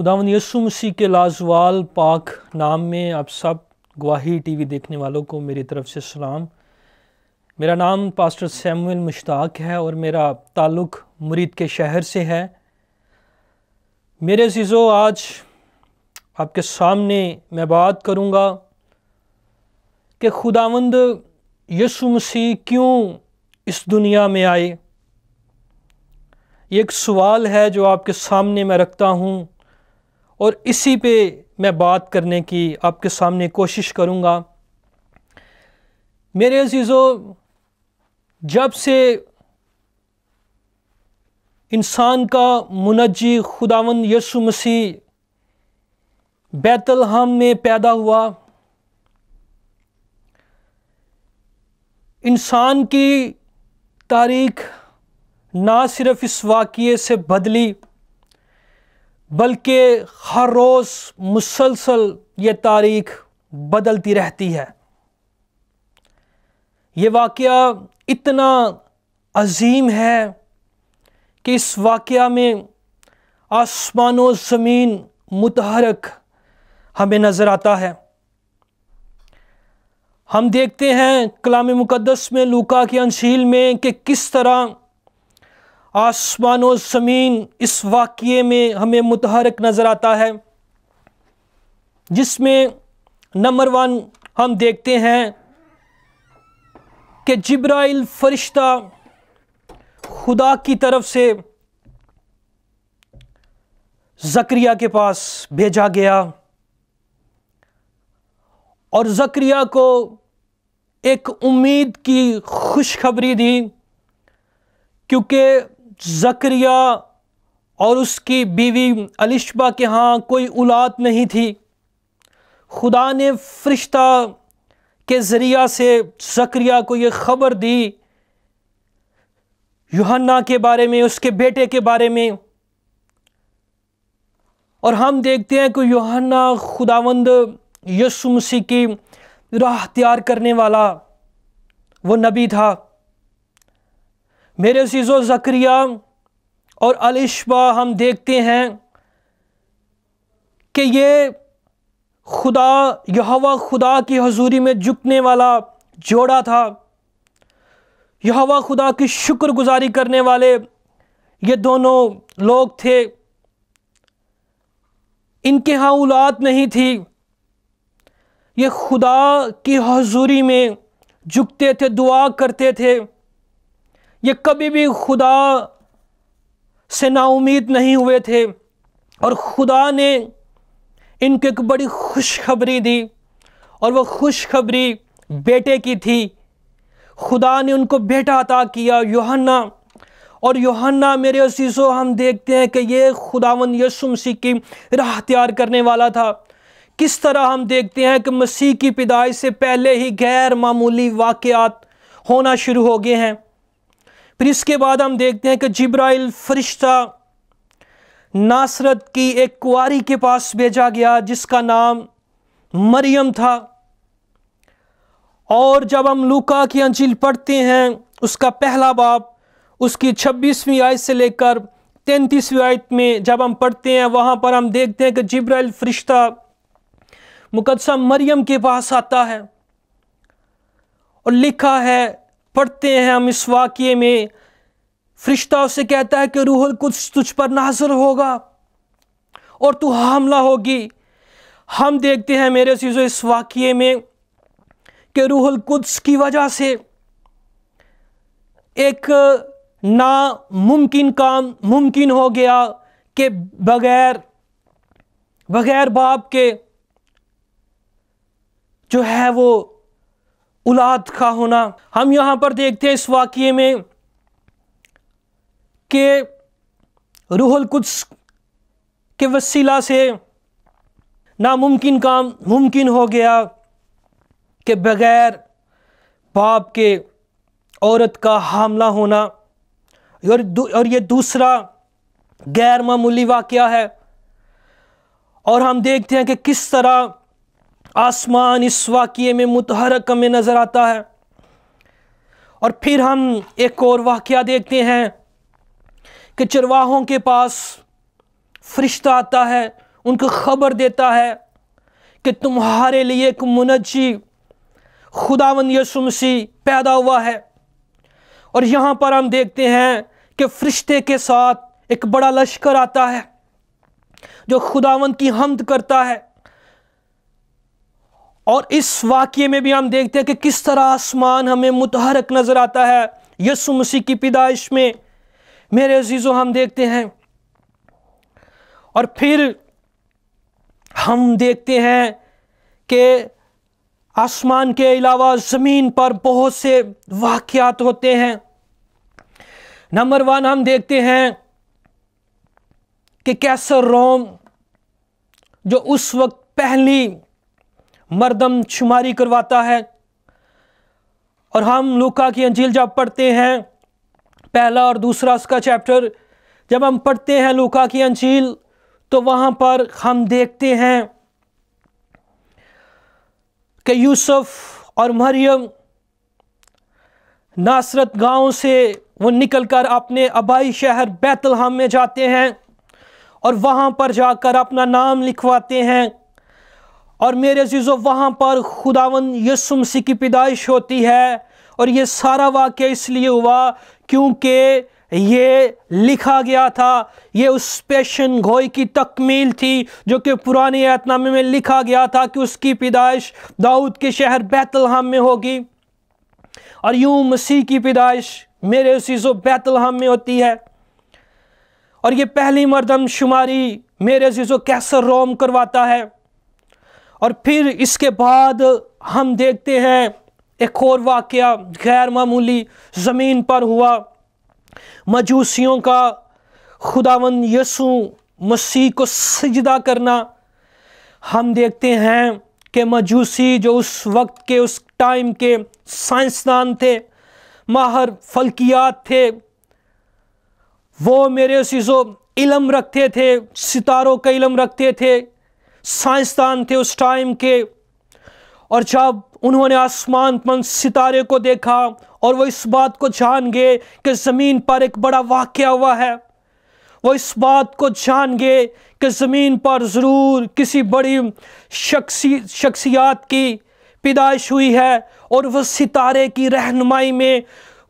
खुदावन यसु मसीह के लाजवाल पाक नाम में आप सब गवाही टीवी देखने वालों को मेरी तरफ से सलाम मेरा नाम पास्टर सैमुअल मुश्ताक है और मेरा ताल्लुक़ मुरीद के शहर से है मेरे ज़ीज़ो आज आपके सामने मैं बात करूँगा कि खुदावंद यसु मसीह क्यों इस दुनिया में आए ये एक सवाल है जो आपके सामने मैं रखता हूँ और इसी पे मैं बात करने की आपके सामने कोशिश करूँगा मेरे अजीज़ो जब से इंसान का मुनजी खुदावन यसु मसीह बैतलहम में पैदा हुआ इंसान की तारीख ना सिर्फ इस वाक़े से बदली बल्कि हर रोज़ मुसलसल ये तारीख बदलती रहती है ये वाक़ इतना अजीम है कि इस वाक़ में आसमान व ज़मीन मुतहरक हमें नज़र आता है हम देखते हैं कलाम मुक़दस में लूका की अंशील में कि किस तरह आसमान और ज़मीन इस वाक़े में हमें मुतहरक नज़र आता है जिसमें नंबर वन हम देखते हैं कि जिब्राइल फ़रिश्ता खुदा की तरफ से जक्रिया के पास भेजा गया और जक्रिया को एक उम्मीद की खुशखबरी दी क्योंकि जक्रिया और उसकी बीवी अलिशबा के यहाँ कोई औलाद नहीं थी खुदा ने फरिश्ता के ज़रिया से जक्रिया को ये ख़बर दी यूहन्ना के बारे में उसके बेटे के बारे में और हम देखते हैं कि यूहन्ना खुदावंद यसु की राह तैयार करने वाला वो नबी था मेरे सीज़ो ज़क्रिया और अलिशबा हम देखते हैं कि ये खुदा यहवा खुदा की हजूरी में झुकने वाला जोड़ा था यहावा खुदा की शुक्रगुजारी करने वाले ये दोनों लोग थे इनके यहाँ औलाद नहीं थी ये खुदा की हजूरी में झुकते थे दुआ करते थे ये कभी भी खुदा से नाउमीद नहीं हुए थे और खुदा ने इनको एक बड़ी खुशखबरी दी और वह खुशखबरी बेटे की थी खुदा ने उनको बेटा अता किया योहन्ना और योहन्ना मेरे उसीसो हम देखते हैं कि ये खुदावन यसु मसीह की राह तैयार करने वाला था किस तरह हम देखते हैं कि मसीह की पिदाई से पहले ही गैर मामूली वाकयात होना शुरू हो गए हैं फिर इसके बाद हम देखते हैं कि जिब्राइल फरिश्ता नासरत की एक कुआरी के पास भेजा गया जिसका नाम मरियम था और जब हम लूका की अंजिल पढ़ते हैं उसका पहला बाप उसकी छब्बीसवीं आयत से लेकर तैंतीसवीं आयत में जब हम पढ़ते हैं वहाँ पर हम देखते हैं कि जिब्राइल फरिश्ता मुकदसा मरियम के पास आता है और लिखा है पढ़ते हैं हम इस वाक्य में फरिश्ता उसे कहता है कि रूहल कुछ तुझ पर नाजर होगा और तू हमला होगी हम देखते हैं मेरे चीज़ों इस वाक्य में कि रूहल कुछ की वजह से एक नामुमकिन काम मुमकिन हो गया कि बगैर बगैर बाप के जो है वो औलाद का होना हम यहाँ पर देखते हैं इस वाक़े में कि रूहुल कुछ के वसीला से नामुमकिन काम मुमकिन हो गया के बग़ैर बाप के औरत का हमला होना और और ये दूसरा गैर मामूली वाक़ है और हम देखते हैं कि किस तरह आसमान इस वाक़े में मुतहरक में नज़र आता है और फिर हम एक और वाक्य देखते हैं कि चरवाहों के पास फरिश्ता आता है उनको ख़बर देता है कि तुम्हारे लिए एक मुनजी खुदावन यसुमसी पैदा हुआ है और यहाँ पर हम देखते हैं कि फरिश्ते के साथ एक बड़ा लश्कर आता है जो खुदावन की हमद करता है और इस वाक्य में भी हम देखते हैं कि किस तरह आसमान हमें मुतहरक नज़र आता है यसु मसीह की पैदाइश में मेरे अजीज़ों हम देखते हैं और फिर हम देखते हैं कि आसमान के अलावा ज़मीन पर बहुत से वाक़ात होते हैं नंबर वन हम देखते हैं कि कैसर रोम जो उस वक्त पहली मरदम शुमारी करवाता है और हम लूका की अंजील जब पढ़ते हैं पहला और दूसरा उसका चैप्टर जब हम पढ़ते हैं लूका की अंजील तो वहाँ पर हम देखते हैं कि यूसुफ और मरियम नासरत गांव से वो निकल कर अपने आबाई शहर बैतलहम में जाते हैं और वहाँ पर जाकर अपना नाम लिखवाते हैं और मेरे जीज़ो वहाँ पर खुदावन यसु मसीह की पैदाइश होती है और ये सारा वाक़ इसलिए हुआ क्योंकि ये लिखा गया था ये उस पेशन घोई की तकमील थी जो कि पुराने ऐतनामे में लिखा गया था कि उसकी पैदाइश दाऊद के शहर बैतलहम में होगी और यूं मसीह की पैदाइश मेरे उसी जो बैतलहम में होती है और ये पहली मरदम शुमारी मेरे जीजो कैसर रोम करवाता है और फिर इसके बाद हम देखते हैं एक और वाक़ गैर मामूली ज़मीन पर हुआ मजूसियों का खुदावन यसु मसीह को सजदा करना हम देखते हैं कि मजूसी जो उस वक्त के उस टाइम के साइंसदान थे माहर फलकियात थे वो मेरे सीज़ो इलम रखते थे सितारों का इलम रखते थे साइंसदान थे उस टाइम के और जब उन्होंने आसमान मंद सितारे को देखा और वो इस बात को जान गए कि ज़मीन पर एक बड़ा वाक्य हुआ है वो इस बात को जान गए कि ज़मीन पर ज़रूर किसी बड़ी शख्सी शख्सियात की पैदाइश हुई है और वह सितारे की रहनुमाई में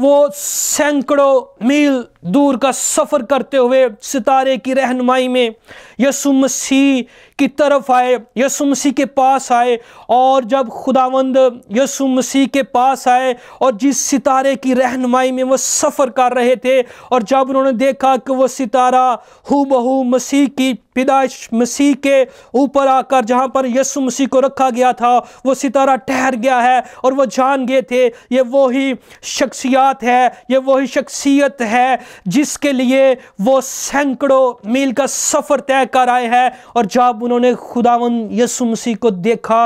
वो सैकड़ों मील दूर का सफ़र करते हुए सितारे की रहनुमाई में यसु मसीह की तरफ आए यसु मसीह के पास आए और जब खुदावंद यसु मसीह के पास आए और जिस सितारे की रहनुमाई में वो सफ़र कर रहे थे और जब उन्होंने देखा कि वो सितारा हु बहू मसीह की पिदाइश मसीह के ऊपर आकर जहाँ पर यसु मसीह को रखा गया था वो सितारा ठहर गया है और वो जान गए थे ये वही शख्सियात है ये वही शख्सियत है जिसके लिए वो सैकड़ों मील का सफ़र तय लेकर आए हैं और जब उन्होंने खुदावन यसु मसीह को देखा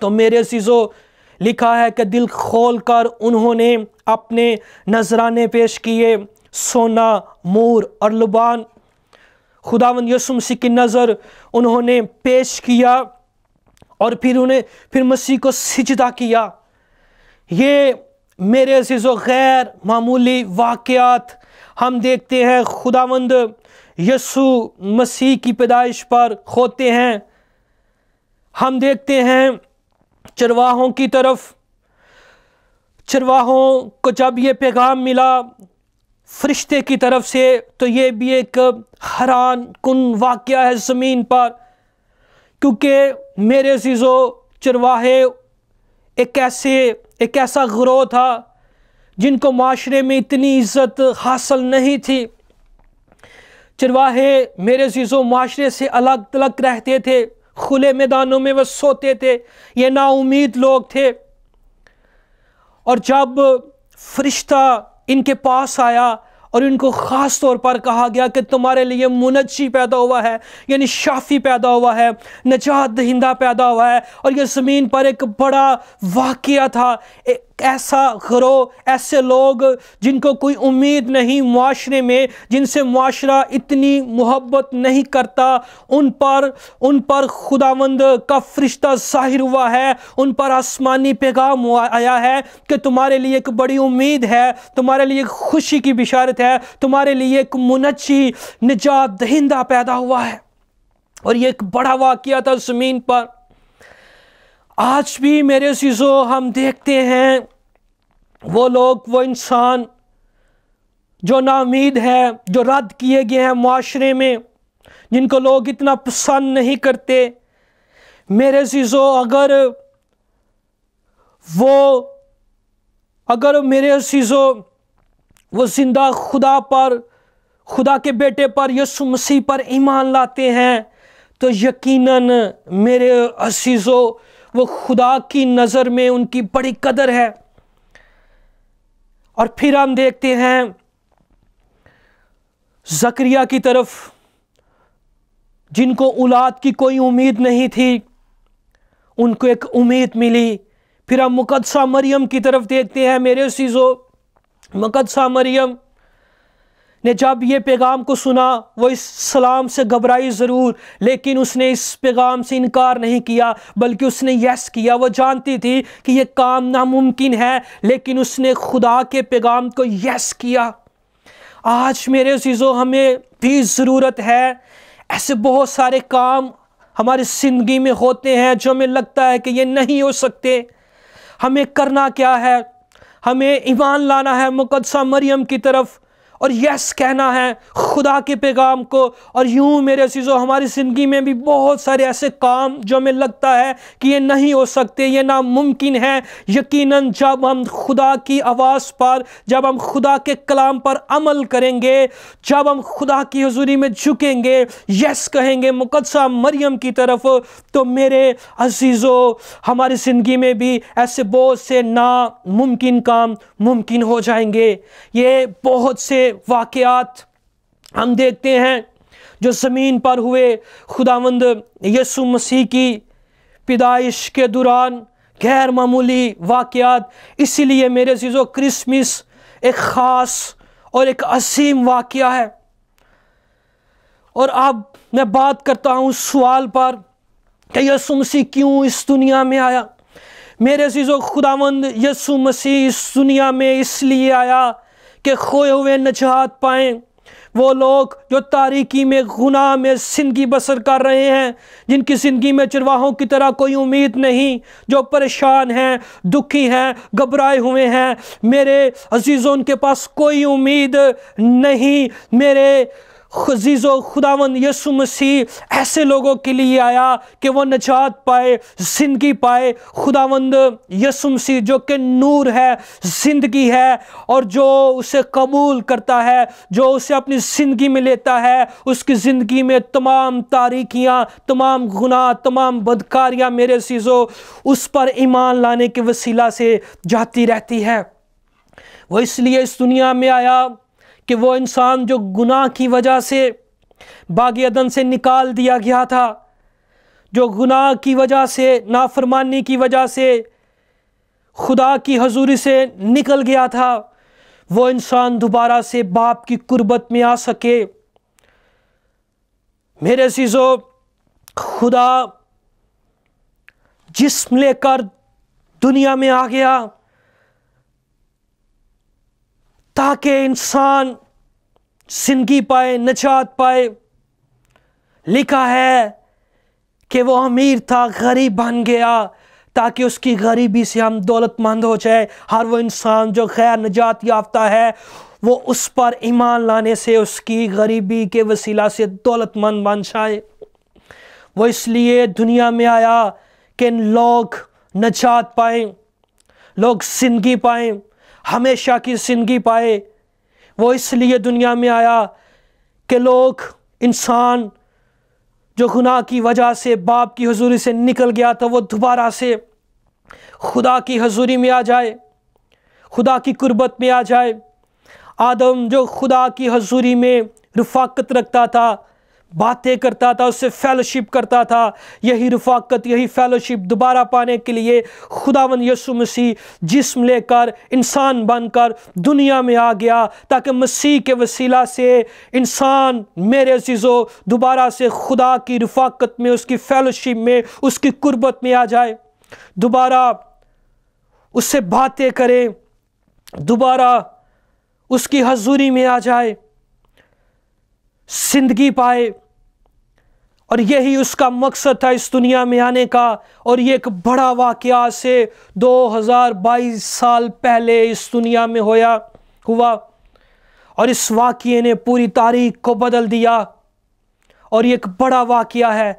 तो मेरे सीज़ो लिखा है कि दिल खोल कर उन्होंने अपने नजराने पेश किए सोना मोर और लुबान खुदावन यसु मसीह की नज़र उन्होंने पेश किया और फिर उन्हें फिर मसीह को सिजदा किया ये मेरे जो गैर मामूली वाक़ात हम देखते हैं खुदावंद यसु मसीह की पैदाइश पर खोते हैं हम देखते हैं चरवाहों की तरफ चरवाहों को जब ये पैगाम मिला फरिश्ते की तरफ से तो ये भी एक हैरान कन वाक़ है ज़मीन पर क्योंकि मेरे चीज़ों चरवाहे एक ऐसे एक ऐसा ग्रोह था जिनको माशरे में इतनी इज़्ज़त हासिल नहीं थी चरवाहे मेरे जीज़ो माशरे से अलग तलग रहते थे खुले मैदानों में वह सोते थे ये नाउमीद लोग थे और जब फरिश्ता इनके पास आया और इनको ख़ास तौर पर कहा गया कि तुम्हारे लिए मुनजी पैदा हुआ है यानी शाफी पैदा हुआ है नजात दहिंदा पैदा हुआ है और यह ज़मीन पर एक बड़ा वाक़ था ऐसा करो ऐसे लोग जिनको कोई उम्मीद नहीं माशरे में जिनसे माशरा इतनी मोहब्बत नहीं करता उन पर उन पर खुदावंद का फरिश्ता ज़ाहिर हुआ है उन पर आसमानी पैगाम आया है कि तुम्हारे लिए एक बड़ी उम्मीद है तुम्हारे लिए एक खुशी की बिशारत है तुम्हारे लिए एक मुनची निजात दहिंदा पैदा हुआ है और ये एक बड़ा वाक़ था ज़मीन पर आज भी मेरे शीज़ो हम देखते हैं वो लोग वो इंसान जो नाउमीद है जो रद्द किए गए हैं माशरे में जिनको लोग इतना पसंद नहीं करते मेरे शीज़ो अगर वो अगर मेरे शीज़ो वो ज़िंदा खुदा पर खुदा के बेटे पर यसु मसीह पर ईमान लाते हैं तो यकीनन मेरे अजीज़ों वो खुदा की नज़र में उनकी बड़ी कदर है और फिर हम देखते हैं जक्रिया की तरफ जिनको औलाद की कोई उम्मीद नहीं थी उनको एक उम्मीद मिली फिर हम मुकदसा मरियम की तरफ देखते हैं मेरे सीज़ो मुकदसा मरियम ने जब ये पैगाम को सुना वो इस सलाम से घबराई ज़रूर लेकिन उसने इस पैगाम से इनकार नहीं किया बल्कि उसने यस किया वो जानती थी कि ये काम नामुमकिन है लेकिन उसने खुदा के पैगाम को यस किया आज मेरे चीज़ों हमें भी ज़रूरत है ऐसे बहुत सारे काम हमारी ज़िंदगी में होते हैं जो हमें लगता है कि ये नहीं हो सकते हमें करना क्या है हमें ईमान लाना है मुकदसा मरियम की तरफ और यस कहना है खुदा के पैगाम को और यूँ मेरे असीज़ों हमारी ज़िंदगी में भी बहुत सारे ऐसे काम जो हमें लगता है कि ये नहीं हो सकते ये नामुमकिन है यकीनन जब हम खुदा की आवाज़ पर जब हम खुदा के कलाम पर अमल करेंगे जब हम खुदा की हजूरी में झुकेंगे यस कहेंगे मुकदसा मरियम की तरफ तो मेरे अजीज़ों हमारी ज़िंदगी में भी ऐसे बहुत से नामुमकिन काम मुमकिन हो जाएंगे ये बहुत से वाकयात हम देखते हैं जो ज़मीन पर हुए खुदावंद यसु मसीह की पैदाइश के दौरान गैर मामूली वाकयात इसीलिए मेरे चीज़ों क्रिसमस एक ख़ास और एक असीम वाक़ है और अब मैं बात करता हूँ सवाल पर कि यसु मसीह क्यों इस दुनिया में आया मेरे चीज़ों खुदावंद यसु मसीह इस दुनिया में इसलिए आया के खोए हुए नजात पाएँ वो लोग जो तारीकी में गुनाह में जिंदगी बसर कर रहे हैं जिनकी ज़िंदगी में चरवाहों की तरह कोई उम्मीद नहीं जो परेशान हैं दुखी हैं घबराए हुए हैं मेरे अजीज़ों के पास कोई उम्मीद नहीं मेरे खजीज़ो खुदावन यसु मसीह ऐसे लोगों के लिए आया कि वो नजात पाए ज़िंदगी पाए खुदावंद यसु मसीह जो कि नूर है ज़िंदगी है और जो उसे कबूल करता है जो उसे अपनी ज़िंदगी में लेता है उसकी ज़िंदगी में तमाम तारीखियाँ तमाम गुनाह तमाम बदकारियाँ मेरे सीज़ो उस पर ईमान लाने के वसीला से जाती रहती है वो इसलिए इस दुनिया में आया कि वो इंसान जो गुनाह की वजह से बाग़न अदन से निकाल दिया गया था जो गुनाह की वजह से नाफरमानी की वजह से खुदा की हजूरी से निकल गया था वो इंसान दोबारा से बाप की कुर्बत में आ सके मेरे सीजो खुदा जिसम लेकर दुनिया में आ गया ताकि इंसान जिंदगी पाए नजात पाए लिखा है कि वो अमीर था गरीब बन गया ताकि उसकी गरीबी से हम दौलतमंद हो जाए हर वो इंसान जो खैर नजात याफ्ता है वो उस पर ईमान लाने से उसकी गरीबी के वसीला से दौलतमंद बन जाए वो इसलिए दुनिया में आया कि लोग नजात पाए लोग जिंदगी पाएँ हमेशा की ज़िंदगी पाए वो इसलिए दुनिया में आया कि लोग इंसान जो गुनाह की वजह से बाप की हजूरी से निकल गया था वो दोबारा से खुदा की हजूरी में आ जाए खुदा की कुर्बत में आ जाए आदम जो खुदा की हजूरी में रफाकत रखता था बातें करता था उससे फेलोशिप करता था यही रफाकत यही फेलोशिप दोबारा पाने के लिए खुदावन यसु मसीह जिस्म लेकर इंसान बनकर दुनिया में आ गया ताकि मसीह के वसीला से इंसान मेरे अजीज़ो दोबारा से खुदा की रफाकत में उसकी फेलोशिप में उसकी कुर्बत में आ जाए दोबारा उससे बातें करें दोबारा उसकी हजूरी में आ जाए जिंदगी पाए और यही उसका मकसद था इस दुनिया में आने का और ये एक बड़ा वाक़ से 2022 साल पहले इस दुनिया में होया हुआ और इस वाक्य ने पूरी तारीख को बदल दिया और ये एक बड़ा वाक्य है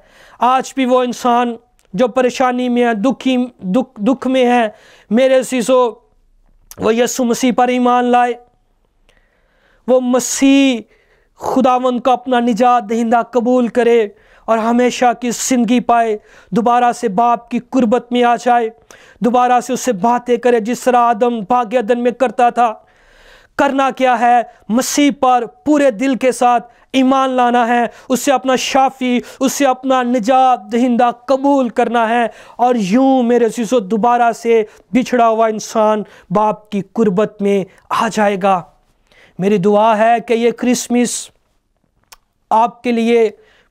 आज भी वो इंसान जो परेशानी में है दुखी दुख दुख में है मेरे शीशो वो यसु मसीह पर ईमान लाए वो मसीह खुदावन का अपना निजात दहिंदा कबूल करे और हमेशा की ज़िंदगी पाए दोबारा से बाप की कुर्बत में आ जाए दोबारा से उससे बातें करे जिस तरह आदम भाग्यदन में करता था करना क्या है मसीह पर पूरे दिल के साथ ईमान लाना है उससे अपना शाफ़ी उससे अपना निजात दहिंदा कबूल करना है और यूं मेरे शीशो दोबारा से बिछड़ा हुआ इंसान बाप की कुर्बत में आ जाएगा मेरी दुआ है कि ये क्रिसमस आपके लिए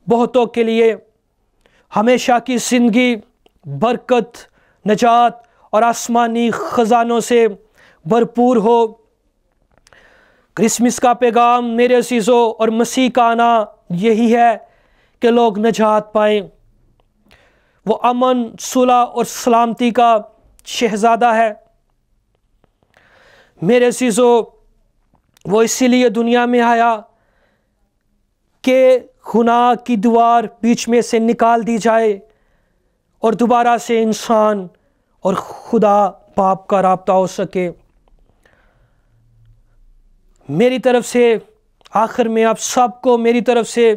बहुतों के लिए हमेशा की ज़िंदगी बरकत नजात और आसमानी ख़जानों से भरपूर हो क्रिसमस का पैगाम मेरे अजीज़ों और मसीह का आना यही है कि लोग नजात पाएँ वो अमन सुलह और सलामती का शहज़ादा है मेरे अजीज़ों वो इसीलिए दुनिया में आया कि खुना की दीवार बीच में से निकाल दी जाए और दोबारा से इंसान और खुदा बाप का रबता हो सके मेरी तरफ से आखिर में आप सबको मेरी तरफ से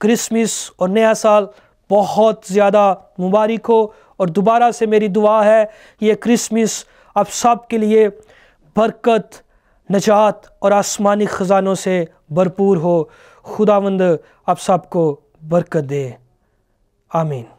क्रिसमस और नया साल बहुत ज़्यादा मुबारक हो और दोबारा से मेरी दुआ है ये क्रिसमस आप सब के लिए बरकत नजात और आसमानी ख़जानों से भरपूर हो खुदावंद आप सबको बरकत दे आमीन